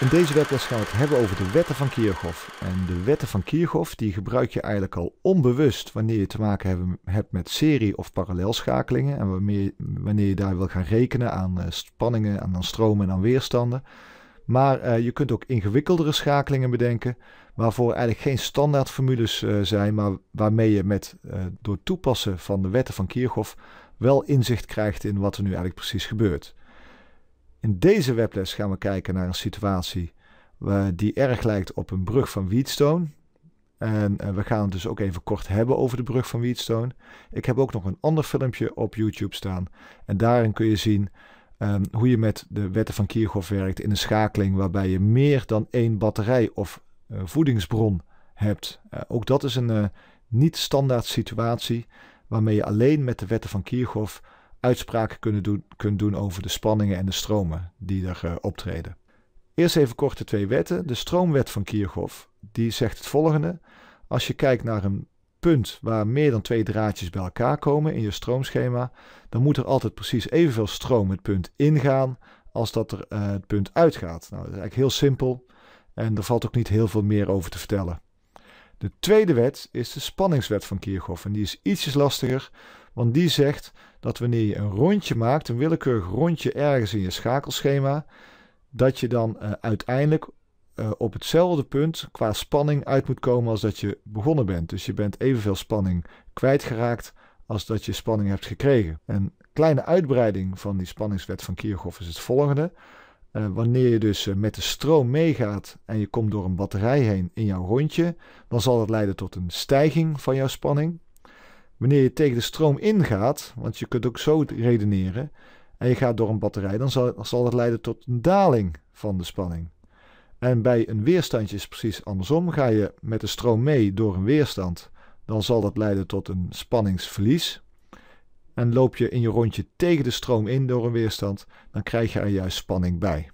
In deze webles gaan we het hebben over de wetten van Kirchhoff. En de wetten van Kirchhoff die gebruik je eigenlijk al onbewust wanneer je te maken hebt met serie- of parallelschakelingen. En wanneer je daar wil gaan rekenen aan eh, spanningen, aan stromen en aan weerstanden. Maar eh, je kunt ook ingewikkeldere schakelingen bedenken, waarvoor eigenlijk geen standaardformules eh, zijn, maar waarmee je met, uh, door toepassen van de wetten van Kirchhoff wel inzicht krijgt in wat er nu eigenlijk precies gebeurt. In deze webles gaan we kijken naar een situatie die erg lijkt op een brug van Wheatstone. En eh, we gaan het dus ook even kort hebben over de brug van Wheatstone. Ik heb ook nog een ander filmpje op YouTube staan. En daarin kun je zien ehm, hoe je met de wetten van Kirchhoff werkt in een schakeling waarbij je meer dan één batterij of eh, voedingsbron hebt. Eh, ook dat is een niet standaard situatie waarmee je alleen met de wetten van Kirchhoff uitspraken kunnen doen, kunt doen over de spanningen en de stromen die er uh, optreden. Eerst even kort de twee wetten. De stroomwet van Kirchhoff die zegt het volgende. Als je kijkt naar een punt waar meer dan twee draadjes bij elkaar komen in je stroomschema, dan moet er altijd precies evenveel stroom het punt ingaan als dat er eh, het punt uitgaat. Nou, dat is eigenlijk heel simpel en er valt ook niet heel veel meer over te vertellen. De tweede wet is de spanningswet van Kirchhoff en die is ietsjes lastiger, want die zegt dat wanneer je een rondje maakt, een willekeurig rondje ergens in je schakelschema, dat je dan eh, uiteindelijk eh, op hetzelfde punt qua spanning uit moet komen als dat je begonnen bent. Dus je bent evenveel spanning kwijtgeraakt als dat je spanning hebt gekregen. Een kleine uitbreiding van die spanningswet van Kirchhoff is het volgende. Eh, wanneer je dus met de stroom meegaat en je komt door een batterij heen in jouw rondje, dan zal dat leiden tot een stijging van jouw spanning. Wanneer je tegen de stroom ingaat, want je kunt ook zo redeneren, en je gaat door een batterij, dan zal, zal dat leiden tot een daling van de spanning. En bij een weerstandje is het precies andersom. Ga je met de stroom mee door een weerstand, dan zal dat leiden tot een spanningsverlies. En loop je in je rondje tegen de stroom in door een weerstand, dan krijg je er juist spanning bij.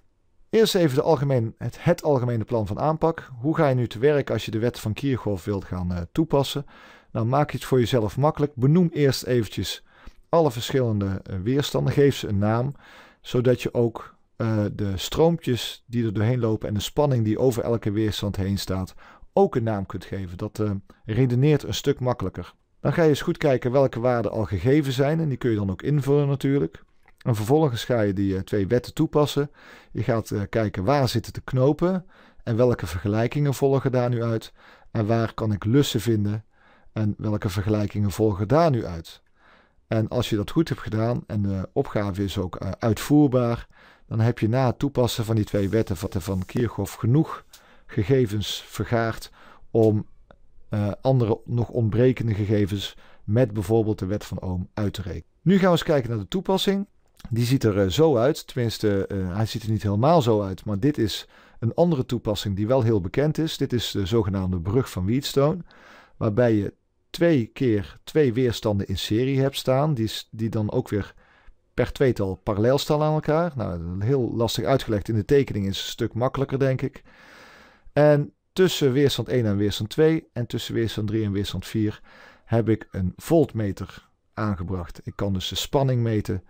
Eerst even de algemeen, het, algemene plan van aanpak. Hoe ga je nu te werk als je de wet van Kirchhoff wilt gaan eh, toepassen? Nou, maak je het voor jezelf makkelijk. Benoem eerst eventjes alle verschillende eh, weerstanden. Geef ze een naam, zodat je ook eh, de stroompjes die er doorheen lopen en de spanning die over elke weerstand heen staat, ook een naam kunt geven. Dat uh, redeneert een stuk makkelijker. Dan ga je eens goed kijken welke waarden al gegeven zijn en die kun je dan ook invullen natuurlijk. En vervolgens ga je die twee wetten toepassen. Je gaat kijken waar zitten de knopen en welke vergelijkingen volgen daar nu uit en waar kan ik lussen vinden en welke vergelijkingen volgen daar nu uit? En als je dat goed hebt gedaan en de opgave is ook eh, uitvoerbaar, dan heb je na het toepassen van die twee wetten van Kirchhoff genoeg gegevens vergaard om eh, andere nog ontbrekende gegevens met bijvoorbeeld de wet van Ohm uit te rekenen. Nu gaan we eens kijken naar de toepassing. Die ziet er eh, zo uit, tenminste hij ziet er niet helemaal zo uit, maar dit is een andere toepassing die wel heel bekend is. Dit is de zogenaamde brug van Wheatstone, waarbij je twee keer twee weerstanden in serie hebt staan, die, die dan ook weer per tweetal parallel staan aan elkaar. Nou, heel lastig uitgelegd in de tekening is een stuk makkelijker, denk ik. En tussen weerstand 1 en weerstand 2 en tussen weerstand 3 en weerstand 4 heb ik een voltmeter aangebracht. Ik kan dus de spanning meten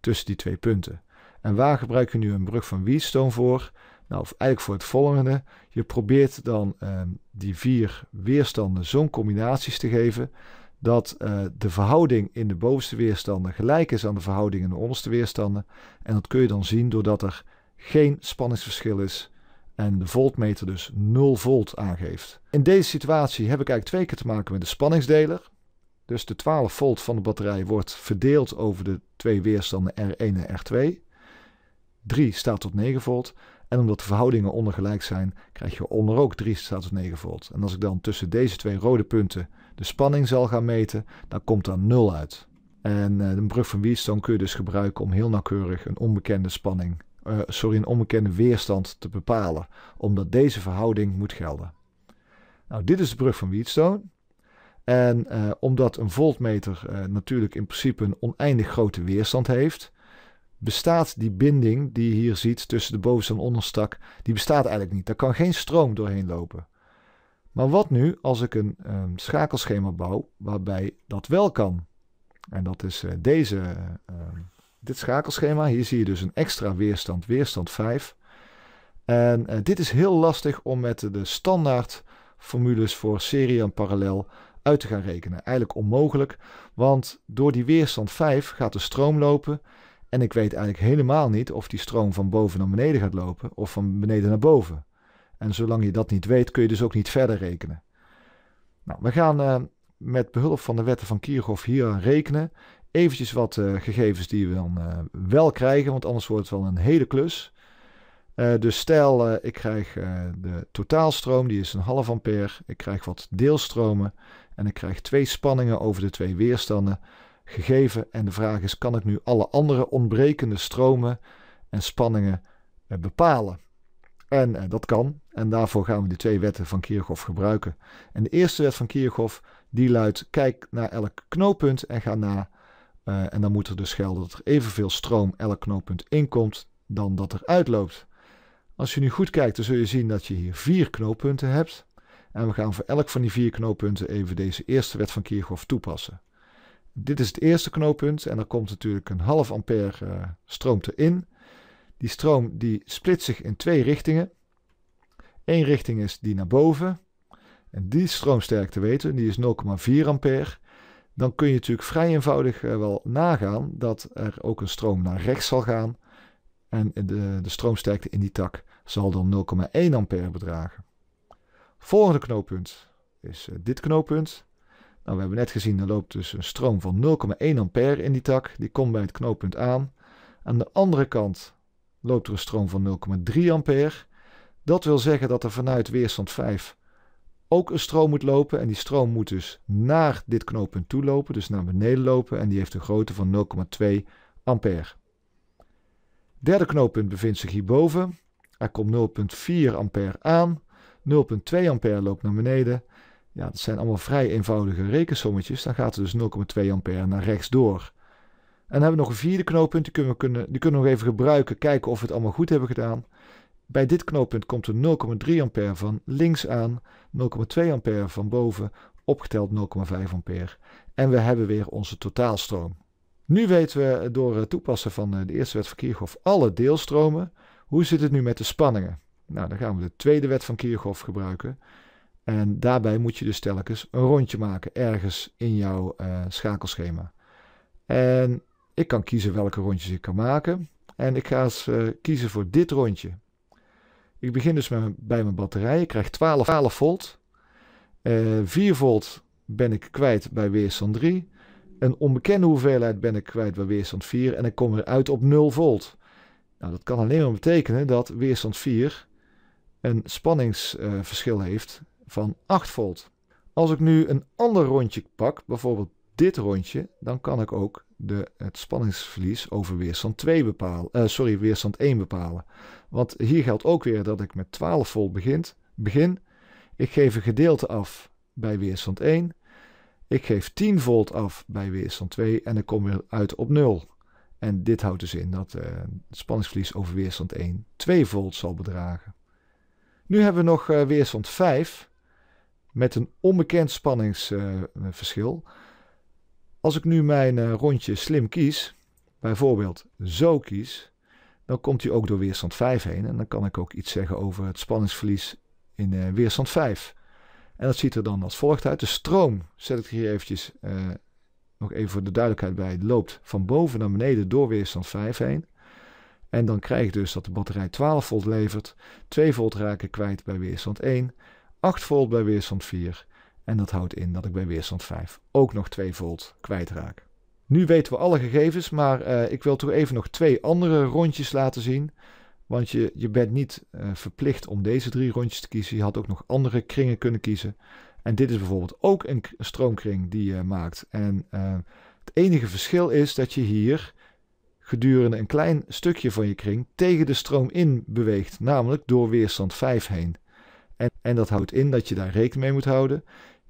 tussen die twee punten. En waar gebruik je nu een brug van Wheatstone voor? Nou, eigenlijk voor het volgende. Je probeert dan ehm, die vier weerstanden zo'n combinaties te geven dat eh, de verhouding in de bovenste weerstanden gelijk is aan de verhouding in de onderste weerstanden. En dat kun je dan zien doordat er geen spanningsverschil is en de voltmeter dus 0 volt aangeeft. In deze situatie heb ik eigenlijk twee keer te maken met de spanningsdeler. Dus de 12 volt van de batterij wordt verdeeld over de twee weerstanden R1 en R2. 3 staat tot 9 volt en omdat de verhoudingen ondergelijk zijn, krijg je onder ook 3 het 9 volt. En als ik dan tussen deze twee rode punten de spanning zal gaan meten, dan komt daar 0 uit. En eh, de brug van Wheatstone kun je dus gebruiken om heel nauwkeurig een onbekende spanning, eh, sorry, een onbekende weerstand te bepalen, omdat deze verhouding moet gelden. Nou, dit is de brug van Wheatstone. En eh, omdat een voltmeter uh, natuurlijk in principe een oneindig grote weerstand heeft, bestaat die binding die je hier ziet tussen de bovenste en onderstak, die bestaat eigenlijk niet. Daar kan geen stroom doorheen lopen. Maar wat nu als ik een ehm, schakelschema bouw waarbij dat wel kan? En dat is eh, deze, ehm, dit schakelschema. Hier zie je dus een extra weerstand, weerstand 5. En eh, dit is heel lastig om met de standaard formules voor serie en parallel uit te gaan rekenen. Eigenlijk onmogelijk, want door die weerstand 5 gaat de stroom lopen en ik weet eigenlijk helemaal niet of die stroom van boven naar beneden gaat lopen of van beneden naar boven. En zolang je dat niet weet, kun je dus ook niet verder rekenen. Nou, we gaan eh, met behulp van de wetten van Kirchhoff hier rekenen. Eventjes wat eh, gegevens die we dan eh, wel krijgen, want anders wordt het wel een hele klus. dus stel, ik krijg de totaalstroom, die is een half ampère. Ik krijg wat deelstromen en ik krijg twee spanningen over de twee weerstanden gegeven. En de vraag is: kan ik nu alle andere ontbrekende stromen en spanningen eh, bepalen? En eh, dat kan. En daarvoor gaan we de twee wetten van Kirchhoff gebruiken. En de eerste wet van Kirchhoff die luidt: kijk naar elk knooppunt en ga na. Eh, en dan moet er dus gelden dat er evenveel stroom elk knooppunt inkomt dan dat er uitloopt. Als je nu goed kijkt, dan zul je zien dat je hier vier knooppunten hebt. En we gaan voor elk van die vier knooppunten even deze eerste wet van Kirchhoff toepassen dit is het eerste knooppunt en er komt natuurlijk een half ampère uh, stroom erin. Die stroom die split zich in twee richtingen. Eén richting is die naar boven. En die stroomsterkte weten die is 0,4 ampère. Dan kun je natuurlijk vrij eenvoudig eh, wel nagaan dat er ook een stroom naar rechts zal gaan. En de, de stroomsterkte in die tak zal dan 0,1 ampère bedragen. Volgende knooppunt is eh, dit knooppunt. Nou, we hebben net gezien, er loopt dus een stroom van 0,1 ampère in die tak. Die komt bij het knooppunt aan. Aan de andere kant loopt er een stroom van 0,3 ampère. Dat wil zeggen dat er vanuit weerstand 5 ook een stroom moet lopen. En die stroom moet dus naar dit knooppunt toe lopen, dus naar beneden lopen. En die heeft een grootte van 0,2 ampère. Derde knooppunt bevindt zich hierboven. Er komt 0,4 ampère aan. 0,2 ampère loopt naar beneden. Ja, dat zijn allemaal vrij eenvoudige rekensommetjes. Dan gaat er dus 0,2 ampère naar rechts door. En dan hebben we nog een vierde knooppunt. Die kunnen we, die kunnen we nog even gebruiken. Kijken of we het allemaal goed hebben gedaan. Bij dit knooppunt komt er 0,3 ampère van links aan. 0,2 ampère van boven. Opgeteld 0,5 ampère. En we hebben weer onze totaalstroom. Nu weten we door het toepassen van eh, de eerste wet van Kirchhoff alle deelstromen. Hoe zit het nu met de spanningen? Nou, dan gaan we de tweede wet van Kirchhoff gebruiken. En daarbij moet je dus telkens een rondje maken ergens in jouw eh, schakelschema. En ik kan kiezen welke rondjes ik kan maken. En ik ga eens eh, kiezen voor dit rondje. Ik begin dus met bij mijn batterij. Ik krijg 12, 12 volt. Uh, eh, 4 volt ben ik kwijt bij weerstand 3. Een onbekende hoeveelheid ben ik kwijt bij weerstand 4. En ik kom weer uit op 0 volt. Nou, dat kan alleen maar betekenen dat weerstand 4 een spanningsverschil heeft van 8 volt. Als ik nu een ander rondje pak, bijvoorbeeld dit rondje, dan kan ik ook de, het spanningsverlies over weerstand, 2 bepalen, uh, sorry, weerstand 1 bepalen. Want hier geldt ook weer dat ik met 12 volt begint, begin. Ik geef een gedeelte af bij weerstand 1. Ik geef 10 volt af bij weerstand 2 en ik kom weer uit op 0. En dit houdt dus in dat uh, het spanningsverlies over weerstand 1 2 volt zal bedragen. Nu hebben we nog uh, weerstand 5 met een onbekend spanningsverschil. Als ik nu mijn eh, rondje slim kies, bijvoorbeeld zo kies, dan komt hij ook door weerstand 5 heen. En dan kan ik ook iets zeggen over het spanningsverlies in eh, weerstand 5. En dat ziet er dan als volgt uit. De stroom, zet ik hier eventjes eh, nog even voor de duidelijkheid bij, loopt van boven naar beneden door weerstand 5 heen. En dan krijg ik dus dat de batterij 12 volt levert. 2 volt raken kwijt bij weerstand 1. 8 volt bij weerstand 4. En dat houdt in dat ik bij weerstand 5 ook nog 2 volt kwijtraak. Nu weten we alle gegevens, maar eh, ik wil toch even nog twee andere rondjes laten zien. Want je, je bent niet eh, verplicht om deze drie rondjes te kiezen. Je had ook nog andere kringen kunnen kiezen. En dit is bijvoorbeeld ook een stroomkring die je maakt. En eh, het enige verschil is dat je hier gedurende een klein stukje van je kring tegen de stroom in beweegt. Namelijk door weerstand 5 heen. En, dat houdt in dat je daar rekening mee moet houden.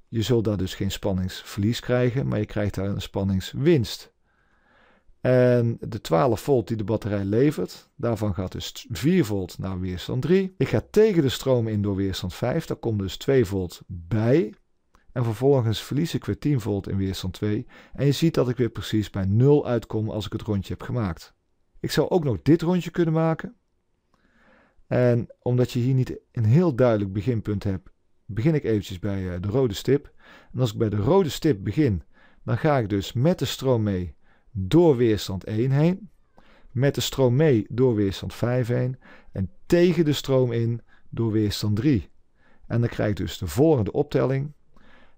Je zult daar dus geen spanningsverlies krijgen, maar je krijgt daar een spanningswinst. En de 12 volt die de batterij levert, daarvan gaat dus 4 volt naar weerstand 3. Ik ga tegen de stroom in door weerstand 5, daar komt dus 2 volt bij. En vervolgens verlies ik weer 10 volt in weerstand 2. En je ziet dat ik weer precies bij 0 uitkom als ik het rondje heb gemaakt. Ik zou ook nog dit rondje kunnen maken. En omdat je hier niet een heel duidelijk beginpunt hebt, begin ik eventjes bij eh, de rode stip. En als ik bij de rode stip begin, dan ga ik dus met de stroom mee door weerstand 1 heen. Met de stroom mee door weerstand 5 heen. En tegen de stroom in door weerstand 3. En dan krijg ik dus de volgende optelling.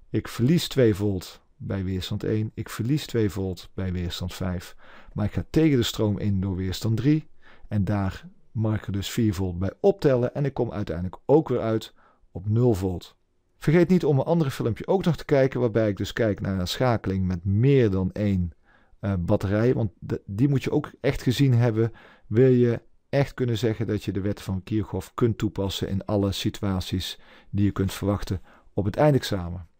Ik verlies 2 volt bij weerstand 1. Ik verlies 2 volt bij weerstand 5. Maar ik ga tegen de stroom in door weerstand 3. En daar Mark er dus 4 volt bij optellen en ik kom uiteindelijk ook weer uit op 0 volt. Vergeet niet om een ander filmpje ook nog te kijken, waarbij ik dus kijk naar een schakeling met meer dan één eh, batterij. Want die moet je ook echt gezien hebben. Wil je echt kunnen zeggen dat je de wet van Kirchhoff kunt toepassen in alle situaties die je kunt verwachten op het eindexamen.